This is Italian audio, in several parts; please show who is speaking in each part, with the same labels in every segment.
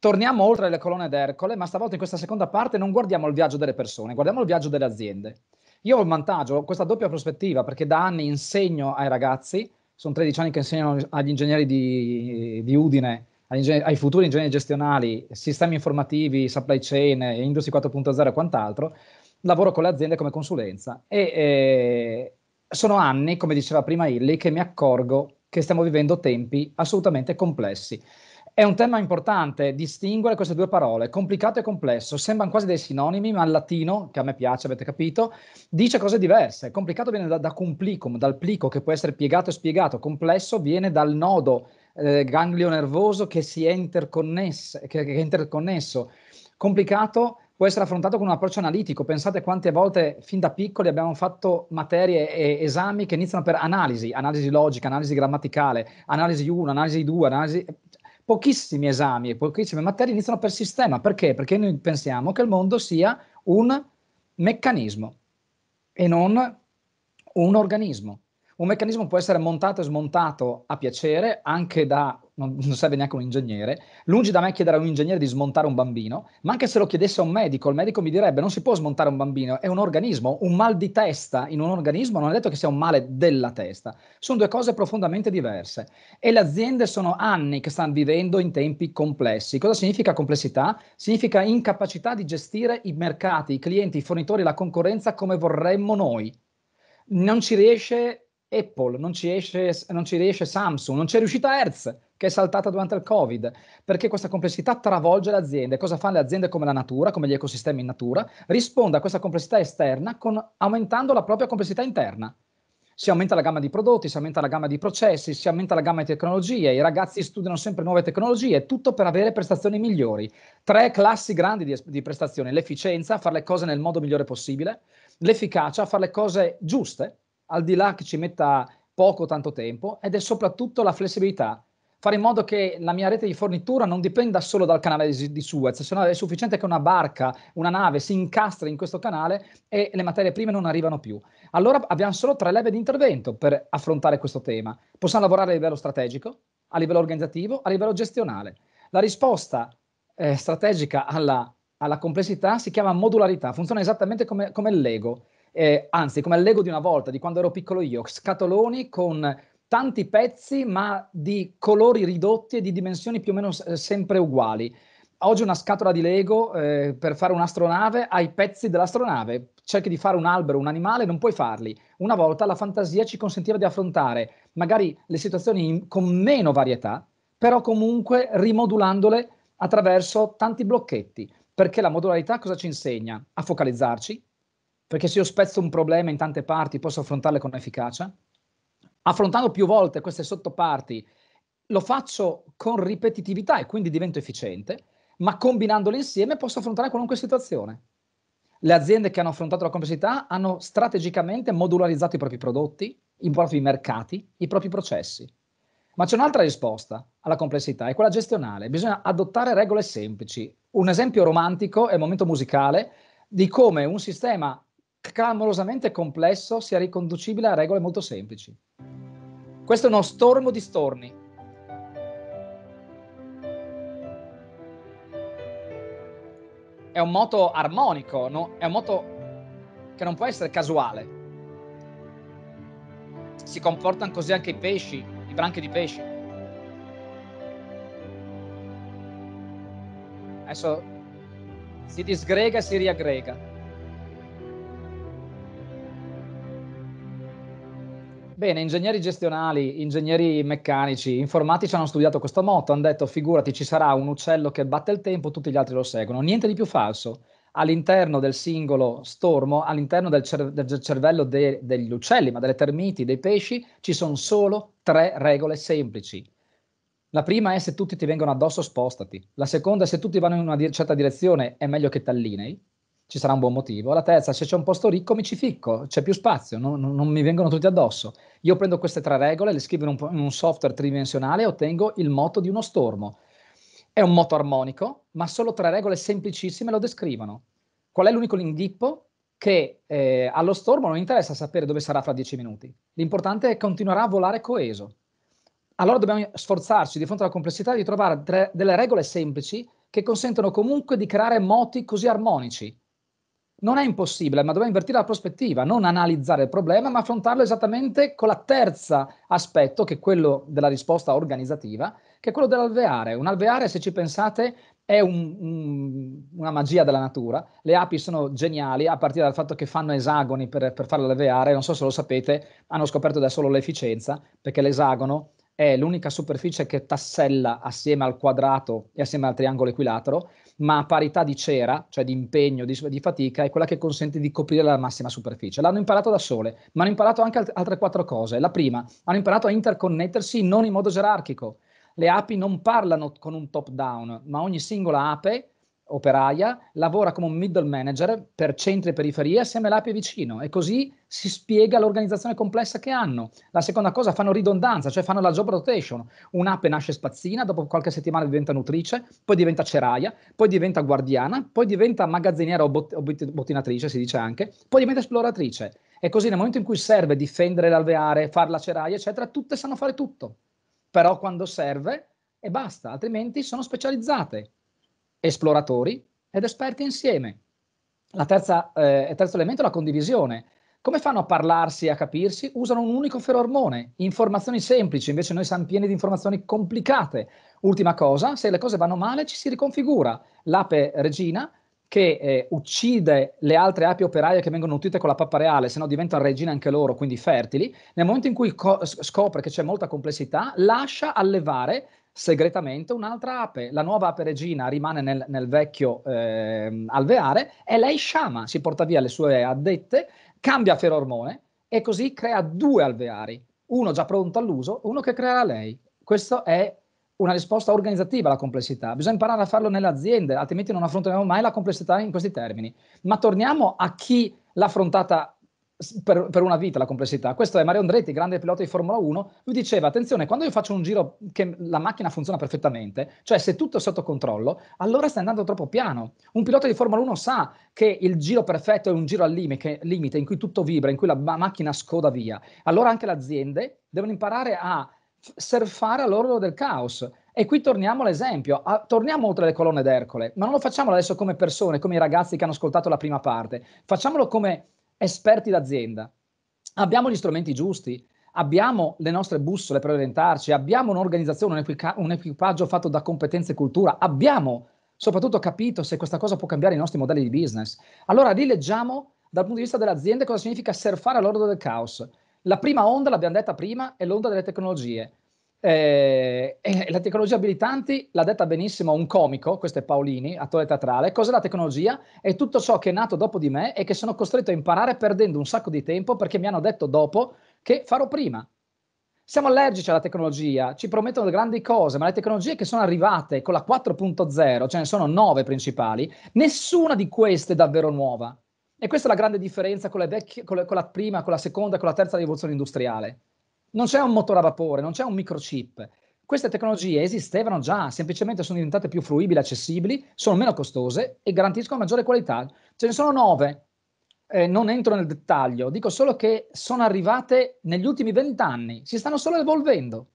Speaker 1: Torniamo oltre le colonne d'Ercole, ma stavolta in questa seconda parte non guardiamo il viaggio delle persone, guardiamo il viaggio delle aziende. Io ho il vantaggio, ho questa doppia prospettiva, perché da anni insegno ai ragazzi, sono 13 anni che insegno agli ingegneri di, di Udine, ingegner- ai futuri ingegneri gestionali, sistemi informativi, supply chain, Industria 4.0 e quant'altro, lavoro con le aziende come consulenza e eh, sono anni, come diceva prima Illy, che mi accorgo che stiamo vivendo tempi assolutamente complessi. È un tema importante distinguere queste due parole, complicato e complesso. Sembrano quasi dei sinonimi, ma il latino, che a me piace, avete capito, dice cose diverse. Complicato viene da, da complicum, dal plico che può essere piegato e spiegato. Complesso viene dal nodo eh, ganglio nervoso che, si è, che, che è interconnesso. Complicato può essere affrontato con un approccio analitico. Pensate quante volte fin da piccoli abbiamo fatto materie e esami che iniziano per analisi, analisi logica, analisi grammaticale, analisi 1, analisi 2, analisi pochissimi esami e pochissime materie iniziano per sistema. Perché? Perché noi pensiamo che il mondo sia un meccanismo e non un organismo. Un meccanismo può essere montato e smontato a piacere anche da, non, non serve neanche un ingegnere, lungi da me chiedere a un ingegnere di smontare un bambino, ma anche se lo chiedesse a un medico, il medico mi direbbe non si può smontare un bambino, è un organismo, un mal di testa in un organismo non è detto che sia un male della testa, sono due cose profondamente diverse e le aziende sono anni che stanno vivendo in tempi complessi. Cosa significa complessità? Significa incapacità di gestire i mercati, i clienti, i fornitori, la concorrenza come vorremmo noi non ci riesce Apple, non ci, esce, non ci riesce Samsung, non c'è riuscita Hertz che è saltata durante il Covid, perché questa complessità travolge le aziende. Cosa fanno le aziende come la natura, come gli ecosistemi in natura? Risponde a questa complessità esterna con, aumentando la propria complessità interna. Si aumenta la gamma di prodotti, si aumenta la gamma di processi, si aumenta la gamma di tecnologie, i ragazzi studiano sempre nuove tecnologie, tutto per avere prestazioni migliori. Tre classi grandi di, di prestazioni, l'efficienza, fare le cose nel modo migliore possibile, l'efficacia, fare le cose giuste, al di là che ci metta poco o tanto tempo, ed è soprattutto la flessibilità. Fare in modo che la mia rete di fornitura non dipenda solo dal canale di, di Suez, se no è sufficiente che una barca, una nave si incastri in questo canale e le materie prime non arrivano più. Allora abbiamo solo tre leve di intervento per affrontare questo tema. Possiamo lavorare a livello strategico, a livello organizzativo, a livello gestionale. La risposta eh, strategica alla, alla complessità si chiama modularità, funziona esattamente come, come il Lego eh, anzi come il Lego di una volta, di quando ero piccolo io, scatoloni con tanti pezzi ma di colori ridotti e di dimensioni più o meno eh, sempre uguali. Oggi una scatola di Lego eh, per fare un'astronave ha i pezzi dell'astronave, cerchi di fare un albero, un animale, non puoi farli. Una volta la fantasia ci consentiva di affrontare magari le situazioni in, con meno varietà, però comunque rimodulandole attraverso tanti blocchetti, perché la modularità cosa ci insegna? A focalizzarci, perché se io spezzo un problema in tante parti, posso affrontarle con efficacia. Affrontando più volte queste sottoparti, lo faccio con ripetitività e quindi divento efficiente, ma combinandole insieme posso affrontare qualunque situazione. Le aziende che hanno affrontato la complessità hanno strategicamente modularizzato i propri prodotti, i propri mercati, i propri processi. Ma c'è un'altra risposta alla complessità, è quella gestionale. Bisogna adottare regole semplici. Un esempio romantico è il momento musicale di come un sistema clamorosamente complesso sia riconducibile a regole molto semplici. Questo è uno stormo di storni. È un moto armonico, no? è un moto che non può essere casuale. Si comportano così anche i pesci, i branchi di pesci. Adesso si disgrega e si riaggrega. Bene, ingegneri gestionali, ingegneri meccanici, informatici hanno studiato questo motto, hanno detto figurati ci sarà un uccello che batte il tempo, tutti gli altri lo seguono. Niente di più falso. All'interno del singolo stormo, all'interno del, cer- del cervello de- degli uccelli, ma delle termiti, dei pesci, ci sono solo tre regole semplici. La prima è se tutti ti vengono addosso spostati, la seconda è se tutti vanno in una di- certa direzione è meglio che ti allinei ci sarà un buon motivo. La terza, se c'è un posto ricco mi ci ficco, c'è più spazio, non, non mi vengono tutti addosso. Io prendo queste tre regole, le scrivo in un, in un software tridimensionale e ottengo il moto di uno stormo. È un moto armonico, ma solo tre regole semplicissime lo descrivono. Qual è l'unico inghippo? Che eh, allo stormo non interessa sapere dove sarà fra dieci minuti. L'importante è che continuerà a volare coeso. Allora dobbiamo sforzarci di fronte alla complessità di trovare tre, delle regole semplici che consentono comunque di creare moti così armonici non è impossibile, ma dobbiamo invertire la prospettiva, non analizzare il problema, ma affrontarlo esattamente con la terza aspetto, che è quello della risposta organizzativa, che è quello dell'alveare. Un alveare, se ci pensate, è un, un, una magia della natura. Le api sono geniali a partire dal fatto che fanno esagoni per, per farle alveare. Non so se lo sapete, hanno scoperto da solo l'efficienza, perché l'esagono è l'unica superficie che tassella assieme al quadrato e assieme al triangolo equilatero ma a parità di cera, cioè di impegno, di, di, fatica, è quella che consente di coprire la massima superficie. L'hanno imparato da sole, ma hanno imparato anche alt- altre quattro cose. La prima, hanno imparato a interconnettersi non in modo gerarchico. Le api non parlano con un top down, ma ogni singola ape operaia, lavora come un middle manager per centri e periferie assieme all'API vicino e così si spiega l'organizzazione complessa che hanno. La seconda cosa, fanno ridondanza, cioè fanno la job rotation. Un'ape nasce spazzina, dopo qualche settimana diventa nutrice, poi diventa ceraia, poi diventa guardiana, poi diventa magazziniera o, bot- o bottinatrice, si dice anche, poi diventa esploratrice. E così nel momento in cui serve difendere l'alveare, fare la ceraia, eccetera, tutte sanno fare tutto. Però quando serve e basta, altrimenti sono specializzate esploratori ed esperti insieme. Terza, eh, il terzo elemento è la condivisione. Come fanno a parlarsi e a capirsi? Usano un unico ferormone, informazioni semplici, invece noi siamo pieni di informazioni complicate. Ultima cosa, se le cose vanno male ci si riconfigura. L'ape regina che eh, uccide le altre api operaie che vengono nutrite con la pappa reale, se no diventano regine anche loro, quindi fertili, nel momento in cui scopre che c'è molta complessità, lascia allevare segretamente un'altra ape. La nuova ape regina rimane nel, nel vecchio eh, alveare e lei sciama, si porta via le sue addette, cambia ferormone e così crea due alveari, uno già pronto all'uso, uno che creerà lei. Questa è una risposta organizzativa alla complessità. Bisogna imparare a farlo nelle aziende, altrimenti non affronteremo mai la complessità in questi termini. Ma torniamo a chi l'ha affrontata per, per, una vita la complessità. Questo è Mario Andretti, grande pilota di Formula 1. Lui diceva: attenzione, quando io faccio un giro che la macchina funziona perfettamente, cioè se tutto è sotto controllo, allora stai andando troppo piano. Un pilota di Formula 1 sa che il giro perfetto è un giro al limite, limite in cui tutto vibra, in cui la macchina scoda via. Allora anche le aziende devono imparare a surfare all'orlo del caos. E qui torniamo all'esempio, a, torniamo oltre le colonne d'Ercole, ma non lo facciamo adesso come persone, come i ragazzi che hanno ascoltato la prima parte, facciamolo come esperti d'azienda, abbiamo gli strumenti giusti, abbiamo le nostre bussole per orientarci, abbiamo un'organizzazione, un, equipa- un equipaggio fatto da competenze e cultura, abbiamo soprattutto capito se questa cosa può cambiare i nostri modelli di business. Allora rileggiamo dal punto di vista dell'azienda cosa significa surfare all'orlo del caos. La prima onda, l'abbiamo detta prima, è l'onda delle tecnologie. Eh, eh, la tecnologia abilitanti l'ha detta benissimo un comico, questo è Paolini, attore teatrale. Cos'è la tecnologia? È tutto ciò che è nato dopo di me e che sono costretto a imparare perdendo un sacco di tempo perché mi hanno detto dopo che farò prima. Siamo allergici alla tecnologia, ci promettono grandi cose, ma le tecnologie che sono arrivate con la 4.0, ce ne sono nove principali, nessuna di queste è davvero nuova. E questa è la grande differenza con, vecchie, con, le, con la prima, con la seconda, con la terza rivoluzione industriale non c'è un motore a vapore, non c'è un microchip. Queste tecnologie esistevano già, semplicemente sono diventate più fruibili, accessibili, sono meno costose e garantiscono maggiore qualità. Ce ne sono nove, eh, non entro nel dettaglio, dico solo che sono arrivate negli ultimi vent'anni, si stanno solo evolvendo,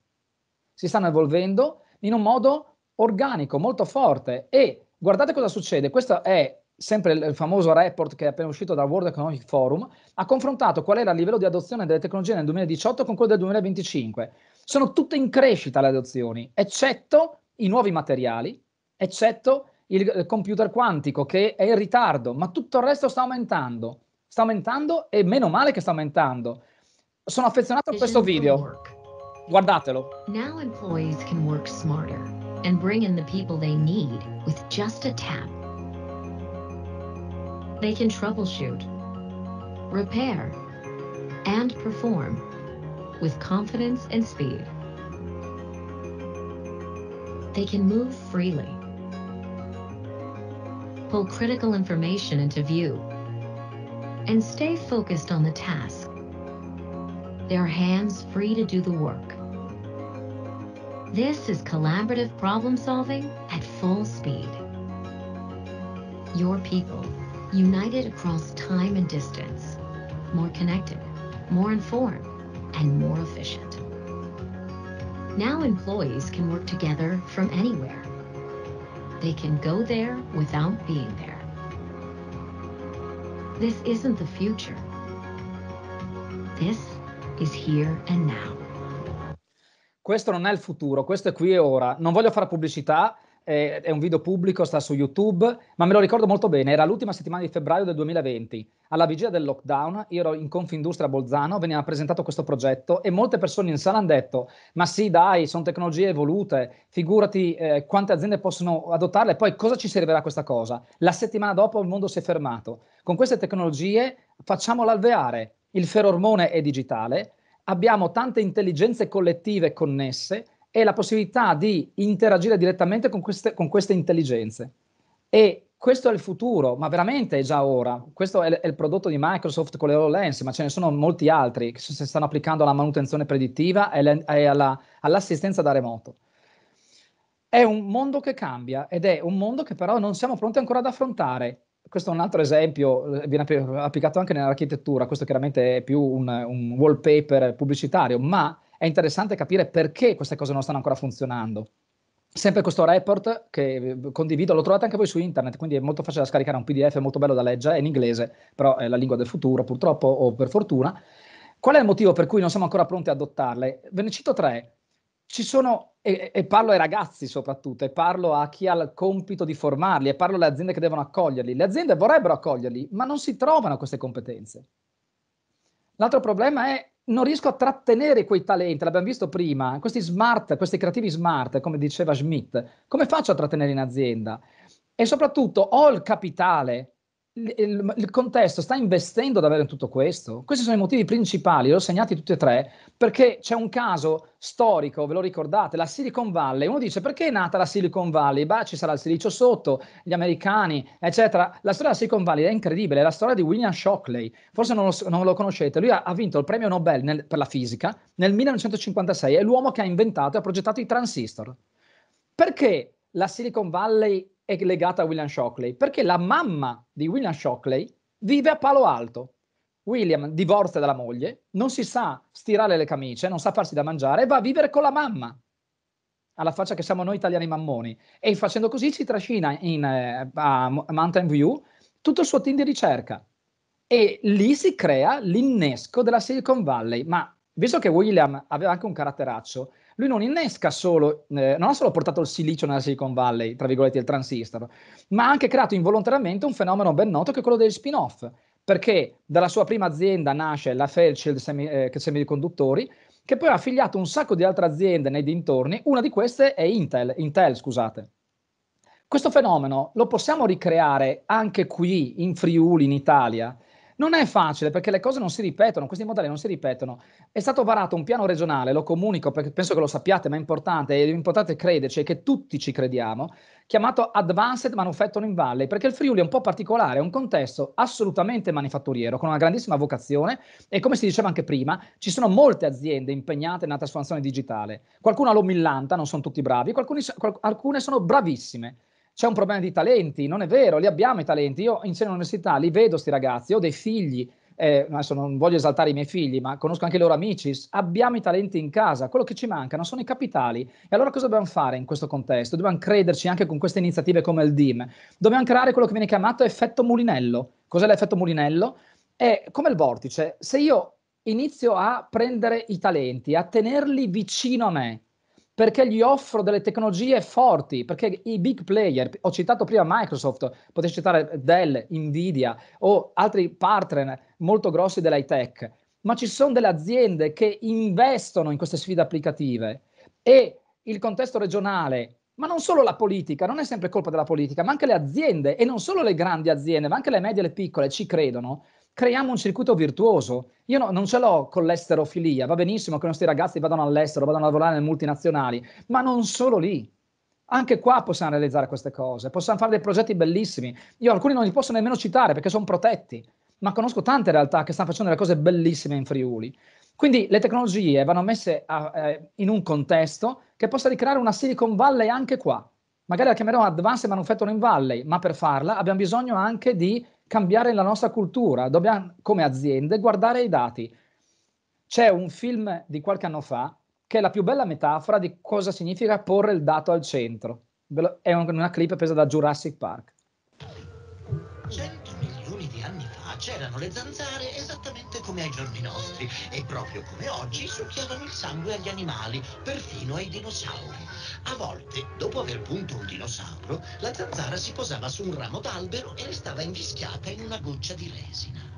Speaker 1: si stanno evolvendo in un modo organico, molto forte e guardate cosa succede, questo è sempre il famoso report che è appena uscito dal World Economic Forum, ha confrontato qual era il livello di adozione delle tecnologie nel 2018 con quello del 2025. Sono tutte in crescita le adozioni, eccetto i nuovi materiali, eccetto il computer quantico che è in ritardo, ma tutto il resto sta aumentando. Sta aumentando e meno male che sta aumentando. Sono affezionato a questo video. Guardatelo. Now employees can work smarter
Speaker 2: and bring in the people they need with just a tap. They can troubleshoot, repair, and perform with confidence and speed. They can move freely, pull critical information into view, and stay focused on the task. Their hands free to do the work. This is collaborative problem solving at full speed. Your people united across time and distance, more connected, more informed, and more efficient. Now employees can work together from anywhere. They can go there without being there. This isn't the future. This is here and now.
Speaker 1: Questo non è il futuro, questo è qui e ora. Non voglio fare pubblicità eh, è un video pubblico, sta su YouTube, ma me lo ricordo molto bene, era l'ultima settimana di febbraio del 2020, alla vigilia del lockdown, io ero in Confindustria a Bolzano, veniva presentato questo progetto e molte persone in sala hanno detto, ma sì dai, sono tecnologie evolute, figurati eh, quante aziende possono adottarle, poi cosa ci servirà questa cosa? La settimana dopo il mondo si è fermato, con queste tecnologie facciamo l'alveare, il ferormone è digitale, abbiamo tante intelligenze collettive connesse, è la possibilità di interagire direttamente con queste, con queste intelligenze. E questo è il futuro, ma veramente è già ora. Questo è, è il prodotto di Microsoft con le HoloLens, ma ce ne sono molti altri che si stanno applicando alla manutenzione predittiva e, le, e alla, all'assistenza da remoto. È un mondo che cambia ed è un mondo che però non siamo pronti ancora ad affrontare. Questo è un altro esempio, eh, viene applicato anche nell'architettura, questo chiaramente è più un, un wallpaper pubblicitario, ma è interessante capire perché queste cose non stanno ancora funzionando. Sempre questo report che eh, condivido, lo trovate anche voi su internet, quindi è molto facile da scaricare, è un PDF è molto bello da leggere, è in inglese, però è la lingua del futuro purtroppo o per fortuna. Qual è il motivo per cui non siamo ancora pronti ad adottarle? Ve ne cito tre. Ci sono, e, e, parlo ai ragazzi soprattutto, e parlo a chi ha il compito di formarli, e parlo alle aziende che devono accoglierli. Le aziende vorrebbero accoglierli, ma non si trovano queste competenze. L'altro problema è non riesco a trattenere quei talenti, l'abbiamo visto prima, questi smart, questi creativi smart, come diceva Schmidt, come faccio a trattenere in azienda? E soprattutto ho il capitale, il, il, contesto sta investendo davvero in tutto questo? Questi sono i motivi principali, li ho segnati tutti e tre, perché c'è un caso storico, ve lo ricordate, la Silicon Valley. Uno dice perché è nata la Silicon Valley? Beh, ci sarà il silicio sotto, gli americani, eccetera. La storia della Silicon Valley è incredibile, è la storia di William Shockley, forse non lo, non lo conoscete, lui ha, ha, vinto il premio Nobel nel, per la fisica nel 1956, è l'uomo che ha inventato e ha progettato i transistor. Perché la Silicon Valley è legata a William Shockley? Perché la mamma di William Shockley vive a Palo Alto. William divorzia dalla moglie, non si sa stirare le camicie, non sa farsi da mangiare va a vivere con la mamma. Alla faccia che siamo noi italiani mammoni. E facendo così ci trascina in, eh, a Mountain View tutto il suo team di ricerca. E lì si crea l'innesco della Silicon Valley. Ma visto che William aveva anche un caratteraccio, lui non innesca solo, eh, non ha solo portato il silicio nella Silicon Valley, tra virgolette il transistor, ma ha anche creato involontariamente un fenomeno ben noto che è quello del spin-off, perché dalla sua prima azienda nasce la Fairchild semi, eh, Semiconduttori, che poi ha affiliato un sacco di altre aziende nei dintorni, una di queste è Intel, Intel scusate. Questo fenomeno lo possiamo ricreare anche qui in Friuli, in Italia, non è facile perché le cose non si ripetono, questi modelli non si ripetono. È stato varato un piano regionale, lo comunico perché penso che lo sappiate, ma è importante, è importante crederci e che tutti ci crediamo, chiamato Advanced Manufacturing Valley, perché il Friuli è un po' particolare, è un contesto assolutamente manifatturiero, con una grandissima vocazione e come si diceva anche prima, ci sono molte aziende impegnate nella trasformazione digitale. Qualcuna lo millanta, non sono tutti bravi, qualcuni, alcune sono bravissime c'è un problema di talenti, non è vero, li abbiamo i talenti, io insieme all'università, li vedo questi ragazzi, ho dei figli, eh, adesso non voglio esaltare i miei figli, ma conosco anche i loro amici, abbiamo i talenti in casa, quello che ci mancano sono i capitali. E allora cosa dobbiamo fare in questo contesto? Dobbiamo crederci anche con queste iniziative come il DIM. Dobbiamo creare quello che viene chiamato effetto mulinello. Cos'è l'effetto mulinello? È come il vortice, se io inizio a prendere i talenti, a tenerli vicino a me, perché gli offro delle tecnologie forti, perché i big player, ho citato prima Microsoft, potete citare Dell, Nvidia o altri partner molto grossi dell'high tech, ma ci sono delle aziende che investono in queste sfide applicative e il contesto regionale, ma non solo la politica, non è sempre colpa della politica, ma anche le aziende e non solo le grandi aziende, ma anche le medie e le piccole ci credono creiamo un circuito virtuoso. Io no, non ce l'ho con l'esterofilia, va benissimo che i nostri ragazzi vadano all'estero, vadano a lavorare nelle multinazionali, ma non solo lì. Anche qua possiamo realizzare queste cose, possiamo fare dei progetti bellissimi. Io alcuni non li posso nemmeno citare perché sono protetti, ma conosco tante realtà che stanno facendo delle cose bellissime in Friuli. Quindi le tecnologie vanno messe a, eh, in un contesto che possa ricreare una Silicon Valley anche qua. Magari la chiameremo Advanced Manufacturing Valley, ma per farla abbiamo bisogno anche di cambiare la nostra cultura, dobbiamo come aziende guardare i dati. C'è un film di qualche anno fa che è la più bella metafora di cosa significa porre il dato al centro. È una clip presa da Jurassic Park.
Speaker 2: C'è c'erano le zanzare esattamente come ai giorni nostri e proprio come oggi succhiavano il sangue agli animali, perfino ai dinosauri. A volte, dopo aver punto un dinosauro, la zanzara si posava su un ramo d'albero e restava invischiata in una goccia di resina.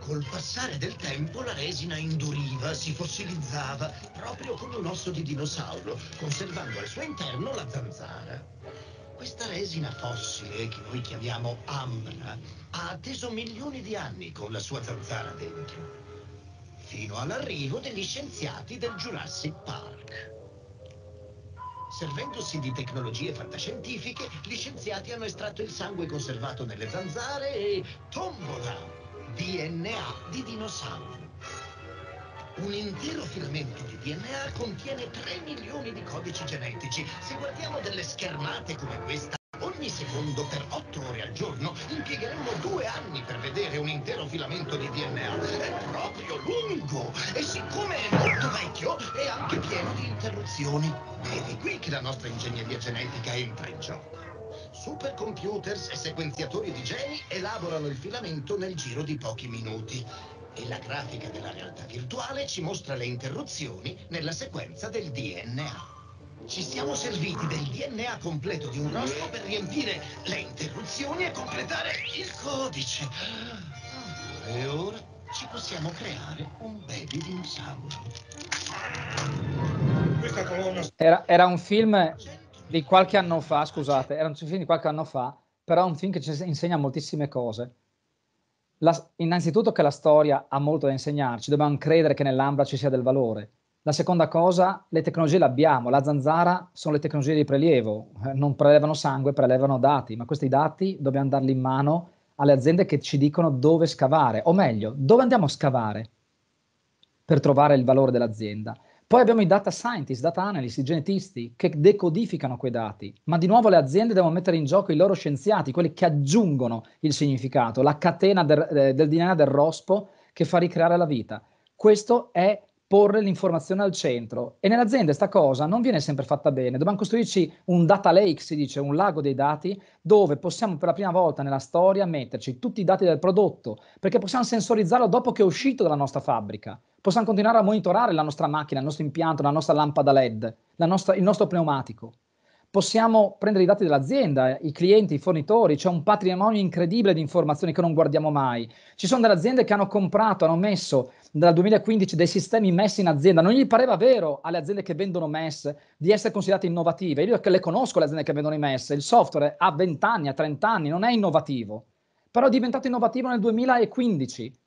Speaker 2: Col passare del tempo la resina induriva, si fossilizzava, proprio come un osso di dinosauro, conservando al suo interno la zanzara. Questa resina fossile, che noi chiamiamo ambra, ha atteso milioni di anni con la sua zanzara dentro, fino all'arrivo degli scienziati del Jurassic Park. Servendosi di tecnologie fantascientifiche, gli scienziati hanno estratto il sangue conservato nelle zanzare e tombola, DNA di dinosauro. Un intero filamento di DNA contiene 3 milioni di codici genetici. Se guardiamo delle schermate come questa, ogni secondo per 8 ore al giorno impiegheremmo due anni per vedere un intero filamento di DNA. È proprio lungo e siccome è molto vecchio è anche pieno di interruzioni. Ed È qui che la nostra ingegneria genetica entra in gioco. Supercomputers e sequenziatori di geni elaborano il filamento nel giro di pochi minuti e la grafica della realtà virtuale ci mostra le interruzioni nella sequenza del DNA. Ci siamo serviti del DNA completo di un rospo per riempire le interruzioni e completare il codice. E ora ci possiamo creare un baby dinosauro.
Speaker 1: Questa colonna... Era, era un film di qualche anno fa, scusate, era un film di qualche anno fa, però è un film che ci insegna moltissime cose. La, innanzitutto che la storia ha molto da insegnarci, dobbiamo credere che nell'ambra ci sia del valore. La seconda cosa, le tecnologie le abbiamo, la zanzara sono le tecnologie di prelievo, eh, non prelevano sangue, prelevano dati, ma questi dati dobbiamo darli in mano alle aziende che ci dicono dove scavare, o meglio, dove andiamo a scavare per trovare il valore dell'azienda. Poi abbiamo i data scientist, data analyst, i genetisti che decodificano quei dati, ma di nuovo le aziende devono mettere in gioco i loro scienziati, quelli che aggiungono il significato, la catena del, eh, del DNA del rospo che fa ricreare la vita. Questo è porre l'informazione al centro e nell'azienda questa cosa non viene sempre fatta bene, dobbiamo costruirci un data lake, si dice, un lago dei dati dove possiamo per la prima volta nella storia metterci tutti i dati del prodotto, perché possiamo sensorizzarlo dopo che è uscito dalla nostra fabbrica possiamo continuare a monitorare la nostra macchina, il nostro impianto, la nostra lampada LED, la nostra, il nostro pneumatico. Possiamo prendere i dati dell'azienda, i clienti, i fornitori, c'è un patrimonio incredibile di informazioni che non guardiamo mai. Ci sono delle aziende che hanno comprato, hanno messo dal 2015 dei sistemi messi in azienda, non gli pareva vero alle aziende che vendono MES di essere considerate innovative. Io le conosco le aziende che vendono i MES, il software ha 20 anni, ha 30 anni, non è innovativo, però è diventato innovativo nel 2015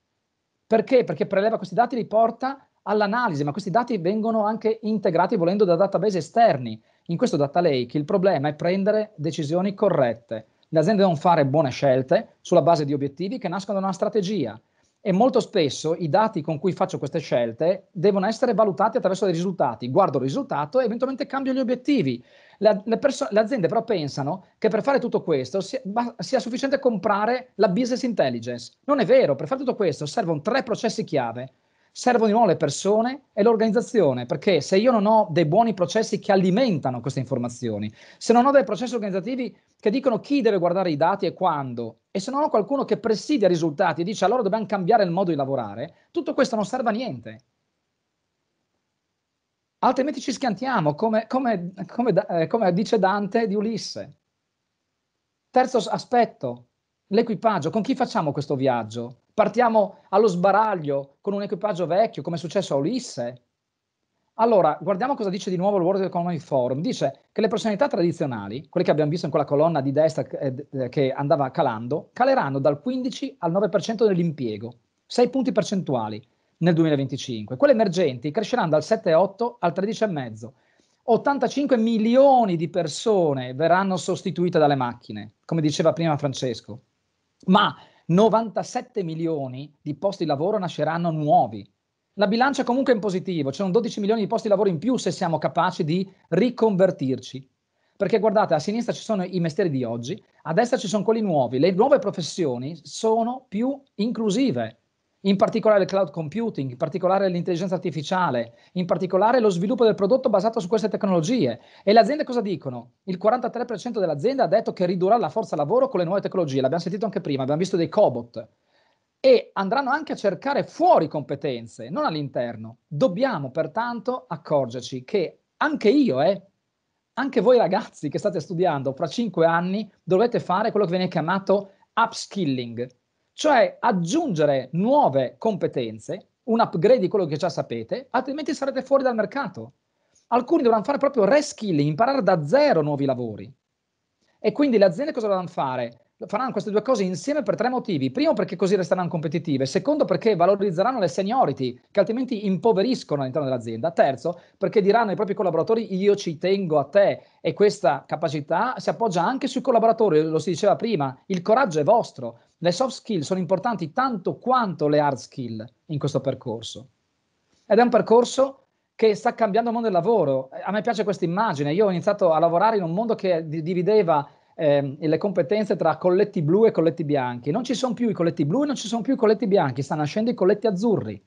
Speaker 1: perché? Perché preleva questi dati e li porta all'analisi, ma questi dati vengono anche integrati volendo da database esterni. In questo data lake il problema è prendere decisioni corrette. Le aziende devono fare buone scelte sulla base di obiettivi che nascono da una strategia e molto spesso i dati con cui faccio queste scelte devono essere valutati attraverso dei risultati. Guardo il risultato e eventualmente cambio gli obiettivi. La, le, perso- le, aziende però pensano che per fare tutto questo sia, sia, sufficiente comprare la business intelligence. Non è vero, per fare tutto questo servono tre processi chiave servono di nuovo le persone e l'organizzazione, perché se io non ho dei buoni processi che alimentano queste informazioni, se non ho dei processi organizzativi che dicono chi deve guardare i dati e quando, e se non ho qualcuno che presidia i risultati e dice allora dobbiamo cambiare il modo di lavorare, tutto questo non serve a niente. Altrimenti ci schiantiamo, come, come, come, eh, come dice Dante di Ulisse. Terzo aspetto, l'equipaggio. Con chi facciamo questo viaggio? partiamo allo sbaraglio con un equipaggio vecchio, come è successo a Ulisse. Allora, guardiamo cosa dice di nuovo il World Economic Forum. Dice che le personalità tradizionali, quelle che abbiamo visto in quella colonna di destra eh, eh, che andava calando, caleranno dal 15 al 9% dell'impiego, 6 punti percentuali nel 2025. Quelle emergenti cresceranno dal 7,8 al 13,5. 85 milioni di persone verranno sostituite dalle macchine, come diceva prima Francesco. Ma 97 milioni di posti di lavoro nasceranno nuovi. La bilancia comunque è in positivo, ci sono 12 milioni di posti di lavoro in più se siamo capaci di riconvertirci. Perché guardate, a sinistra ci sono i mestieri di oggi, a destra ci sono quelli nuovi. Le nuove professioni sono più inclusive, in particolare il cloud computing, in particolare l'intelligenza artificiale, in particolare lo sviluppo del prodotto basato su queste tecnologie. E le aziende cosa dicono? Il 43% dell'azienda ha detto che ridurrà la forza lavoro con le nuove tecnologie, l'abbiamo sentito anche prima, abbiamo visto dei cobot. E andranno anche a cercare fuori competenze, non all'interno. Dobbiamo pertanto accorgerci che anche io, eh, anche voi ragazzi che state studiando, fra cinque anni dovete fare quello che viene chiamato upskilling, cioè aggiungere nuove competenze, un upgrade di quello che già sapete, altrimenti sarete fuori dal mercato. Alcuni dovranno fare proprio reskilling, imparare da zero nuovi lavori. E quindi le aziende cosa dovranno fare? faranno queste due cose insieme per tre motivi. Primo perché così resteranno competitive, secondo perché valorizzeranno le seniority che altrimenti impoveriscono all'interno dell'azienda, terzo perché diranno ai propri collaboratori io ci tengo a te e questa capacità si appoggia anche sui collaboratori, lo si diceva prima, il coraggio è vostro, le soft skill sono importanti tanto quanto le hard skill in questo percorso. Ed è un percorso che sta cambiando il mondo del lavoro. A me piace questa immagine, io ho iniziato a lavorare in un mondo che divideva eh, le competenze tra colletti blu e colletti bianchi. Non ci sono più i colletti blu e non ci sono più i colletti bianchi, stanno nascendo i colletti azzurri.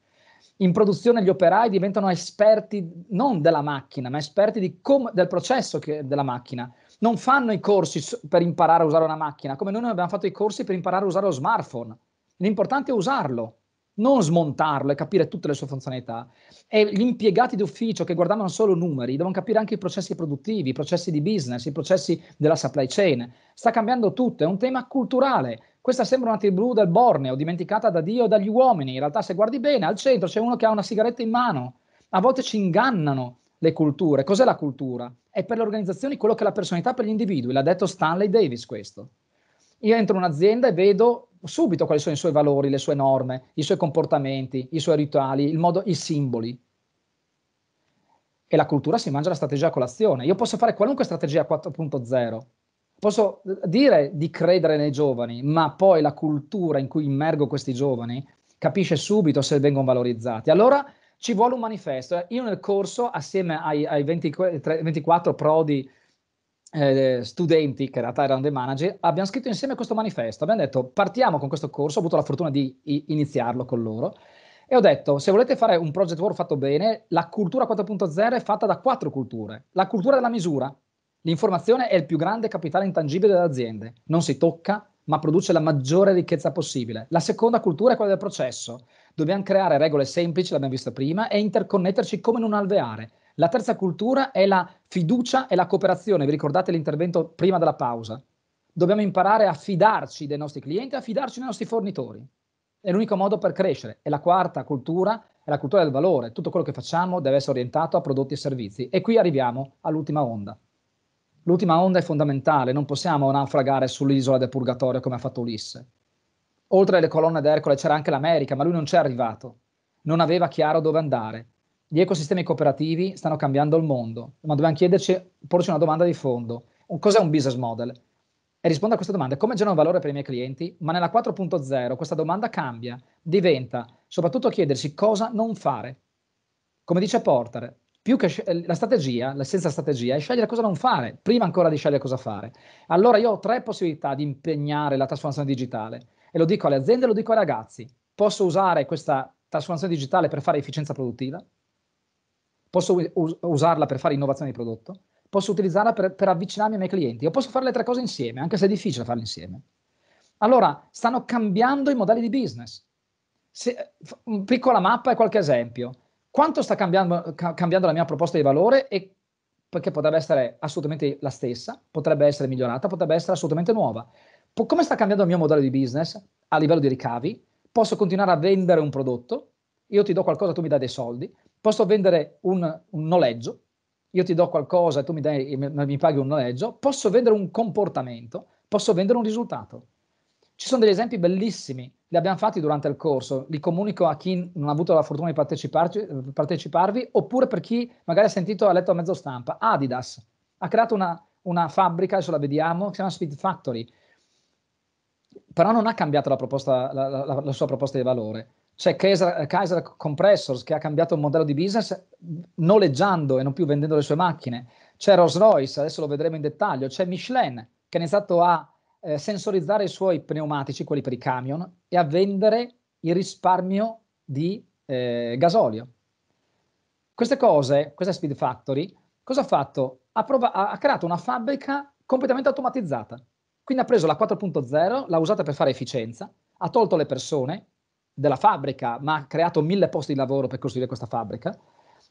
Speaker 1: In produzione gli operai diventano esperti non della macchina, ma esperti com- del processo che- della macchina. Non fanno i corsi per imparare a usare una macchina, come noi non abbiamo fatto i corsi per imparare a usare lo smartphone. L'importante è usarlo non smontarlo e capire tutte le sue funzionalità. E gli impiegati d'ufficio che guardavano solo numeri devono capire anche i processi produttivi, i processi di business, i processi della supply chain. Sta cambiando tutto, è un tema culturale. Questa sembra una tribù del Borneo, dimenticata da Dio e dagli uomini. In realtà, se guardi bene, al centro c'è uno che ha una sigaretta in mano. A volte ci ingannano le culture. Cos'è la cultura? È per le organizzazioni quello che è la personalità per gli individui. L'ha detto Stanley Davis questo. Io entro in un'azienda e vedo subito quali sono i suoi valori, le sue norme, i suoi comportamenti, i suoi rituali, il modo, i simboli. E la cultura si mangia la strategia a colazione. Io posso fare qualunque strategia 4.0. Posso eh, dire di credere nei giovani, ma poi la cultura in cui immergo questi giovani capisce subito se vengono valorizzati. Allora ci vuole un manifesto. Io nel corso, assieme ai, ai 20, 24 prodi eh, studenti, che in realtà erano dei manager, abbiamo scritto insieme questo manifesto. Abbiamo detto partiamo con questo corso, ho avuto la fortuna di iniziarlo con loro. E ho detto, se volete fare un project work fatto bene, la cultura 4.0 è fatta da quattro culture. La cultura della misura. L'informazione è il più grande capitale intangibile delle aziende. Non si tocca, ma produce la maggiore ricchezza possibile. La seconda cultura è quella del processo. Dobbiamo creare regole semplici, l'abbiamo vista prima, e interconnetterci come in un alveare. La terza cultura è la fiducia e la cooperazione. Vi ricordate l'intervento prima della pausa? Dobbiamo imparare a fidarci dei nostri clienti, a fidarci dei nostri fornitori. È l'unico modo per crescere. E la quarta cultura è la cultura del valore. Tutto quello che facciamo deve essere orientato a prodotti e servizi. E qui arriviamo all'ultima onda. L'ultima onda è fondamentale, non possiamo naufragare sull'isola del purgatorio come ha fatto Ulisse. Oltre alle colonne d'Ercole c'era anche l'America, ma lui non c'è arrivato. Non aveva chiaro dove andare gli ecosistemi cooperativi stanno cambiando il mondo, ma dobbiamo chiederci, porci una domanda di fondo. Un, cos'è un business model? E rispondo a questa domanda, come genero valore per i miei clienti? Ma nella 4.0 questa domanda cambia, diventa soprattutto chiedersi cosa non fare. Come dice Porter, più che la strategia, l'essenza strategia è scegliere cosa non fare, prima ancora di scegliere cosa fare. Allora io ho tre possibilità di impegnare la trasformazione digitale e lo dico alle aziende, e lo dico ai ragazzi. Posso usare questa trasformazione digitale per fare efficienza produttiva, posso us- usarla per fare innovazione di prodotto, posso utilizzarla per, per avvicinarmi ai miei clienti, o posso fare le tre cose insieme, anche se è difficile farle insieme. Allora, stanno cambiando i modelli di business. Se, piccola mappa e qualche esempio. Quanto sta cambiando, ca- cambiando la mia proposta di valore e perché potrebbe essere assolutamente la stessa, potrebbe essere migliorata, potrebbe essere assolutamente nuova. Po- come sta cambiando il mio modello di business a livello di ricavi? Posso continuare a vendere un prodotto, io ti do qualcosa, tu mi dai dei soldi, posso vendere un, un noleggio, io ti do qualcosa e tu mi, dai, mi paghi un noleggio, posso vendere un comportamento, posso vendere un risultato. Ci sono degli esempi bellissimi, li abbiamo fatti durante il corso, li comunico a chi non ha avuto la fortuna di parteciparvi, oppure per chi magari ha sentito, ha letto a mezzo stampa. Adidas ha creato una, una fabbrica, adesso la vediamo, che si chiama Speed Factory, però non ha cambiato la, proposta, la, la, la sua proposta di valore c'è cioè, Kaiser, Kaiser, Compressors che ha cambiato il modello di business noleggiando e non più vendendo le sue macchine, c'è Rolls Royce, adesso lo vedremo in dettaglio, c'è Michelin che ha iniziato a eh, sensorizzare i suoi pneumatici, quelli per i camion, e a vendere il risparmio di eh, gasolio. Queste cose, questa Speed Factory, cosa ha fatto? ha, prov- ha creato una fabbrica completamente automatizzata. Quindi ha preso la 4.0, l'ha usata per fare efficienza, ha tolto le persone, della fabbrica, ma ha creato mille posti di lavoro per costruire questa fabbrica.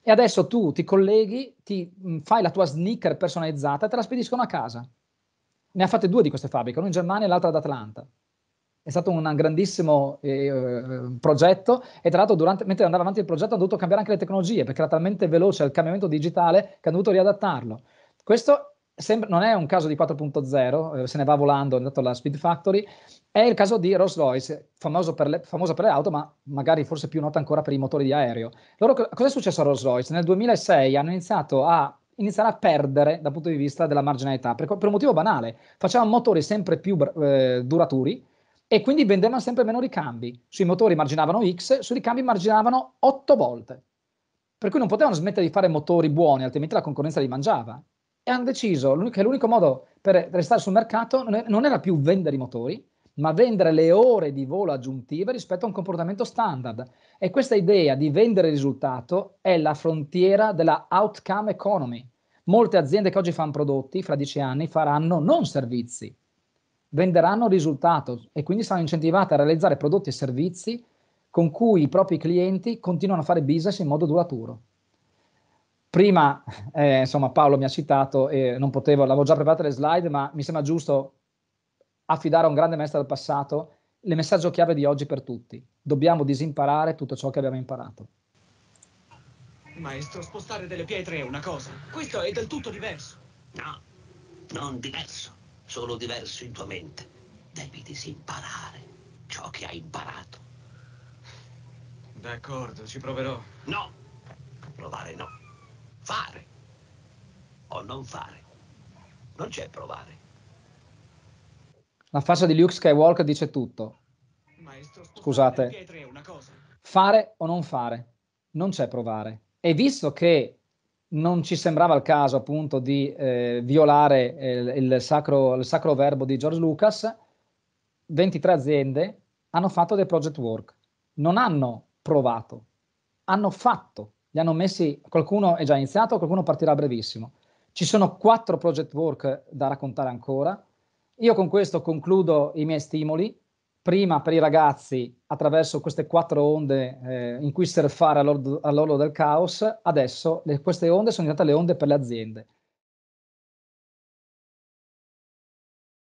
Speaker 1: E adesso tu ti colleghi, ti fai la tua sneaker personalizzata e te la spediscono a casa. Ne ha fatte due di queste fabbriche, una in Germania e l'altra ad Atlanta. È stato un grandissimo eh, eh progetto e tra l'altro durante, mentre andava avanti il progetto hanno dovuto cambiare anche le tecnologie perché era talmente veloce il cambiamento digitale che hanno dovuto riadattarlo. Questo sembra, non è un caso di 4.0, eh, se ne va volando, è andato la Speed Factory, è il caso di Rolls Royce, per le, famosa per le auto, ma magari forse più nota ancora per i motori di aereo. Loro, cosa è successo a Rolls Royce? Nel 2006 hanno iniziato a iniziare a perdere dal punto di vista della marginalità, per, per un motivo banale, facevano motori sempre più eh, duraturi, e quindi vendevano sempre meno ricambi. Sui motori marginavano X, sui ricambi marginavano 8 volte. Per cui non potevano smettere di fare motori buoni, altrimenti la concorrenza li mangiava e hanno deciso che l'unico modo per restare sul mercato non era più vendere i motori, ma vendere le ore di volo aggiuntive rispetto a un comportamento standard. E questa idea di vendere risultato è la frontiera della outcome economy. Molte aziende che oggi fanno prodotti, fra dieci anni, faranno non servizi, venderanno risultato e quindi saranno incentivate a realizzare prodotti e servizi con cui i propri clienti continuano a fare business in modo duraturo prima, eh, insomma, Paolo mi ha citato e non potevo, l'avevo già preparato le slide, ma mi sembra giusto affidare a un grande maestro del passato il messaggio chiave di oggi per tutti. Dobbiamo disimparare tutto ciò che abbiamo imparato.
Speaker 2: Maestro, spostare delle pietre è una cosa. Questo è del tutto diverso. No, non diverso, solo diverso in tua mente. Devi disimparare ciò che hai imparato. D'accordo, ci proverò. No, non fare. Non c'è provare.
Speaker 1: La faccia di Luke Skywalker dice tutto.
Speaker 2: Maestro, Scusate.
Speaker 1: Fare o non fare? Non c'è provare. E visto che non ci sembrava il caso appunto di eh, violare eh, il, sacro, il sacro verbo di George Lucas, 23 aziende hanno fatto dei project work, non hanno provato, hanno fatto, li hanno messi, qualcuno è già iniziato, qualcuno partirà brevissimo. Ci sono quattro project work da raccontare ancora. Io con questo concludo i miei stimoli. Prima per i ragazzi attraverso queste quattro onde eh, in cui surfare all'orlo, del caos, adesso le, queste onde sono diventate le onde per le aziende.